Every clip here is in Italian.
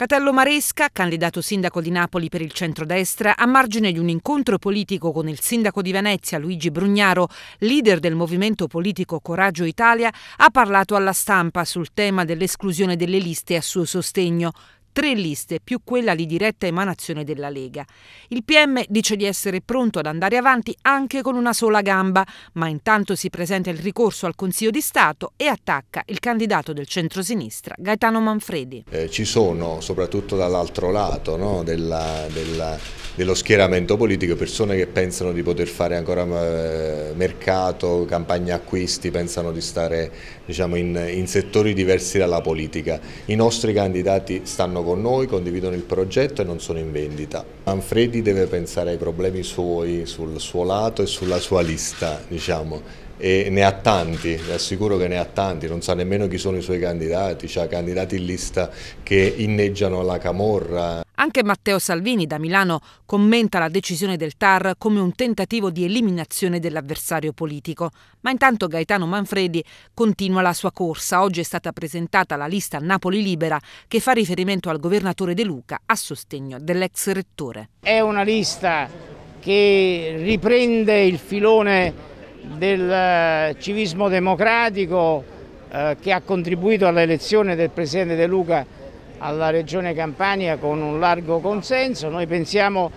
Catello Maresca, candidato sindaco di Napoli per il centrodestra, a margine di un incontro politico con il sindaco di Venezia Luigi Brugnaro, leader del movimento politico Coraggio Italia, ha parlato alla stampa sul tema dell'esclusione delle liste a suo sostegno, tre liste più quella di diretta emanazione della Lega. Il PM dice di essere pronto ad andare avanti anche con una sola gamba, ma intanto si presenta il ricorso al Consiglio di Stato e attacca il candidato del centrosinistra Gaetano Manfredi. Eh, ci sono, soprattutto dall'altro lato no, della, della, dello schieramento politico, persone che pensano di poter fare ancora eh, mercato, campagna acquisti, pensano di stare diciamo, in, in settori diversi dalla politica. I nostri candidati stanno lavorano con noi, condividono il progetto e non sono in vendita. Manfredi deve pensare ai problemi suoi, sul suo lato e sulla sua lista, diciamo e ne ha tanti, vi assicuro che ne ha tanti, non sa nemmeno chi sono i suoi candidati, ha candidati in lista che inneggiano la camorra. Anche Matteo Salvini da Milano commenta la decisione del TAR come un tentativo di eliminazione dell'avversario politico, ma intanto Gaetano Manfredi continua la sua corsa. Oggi è stata presentata la lista Napoli Libera che fa riferimento al governatore De Luca a sostegno dell'ex rettore. È una lista che riprende il filone del eh, civismo democratico eh, che ha contribuito all'elezione del Presidente De Luca alla Regione Campania con un largo consenso. Noi pensiamo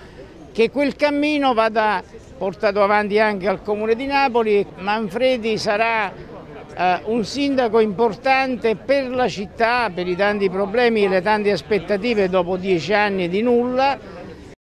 che quel cammino vada portato avanti anche al Comune di Napoli. Manfredi sarà eh, un sindaco importante per la città, per i tanti problemi e le tante aspettative dopo dieci anni di nulla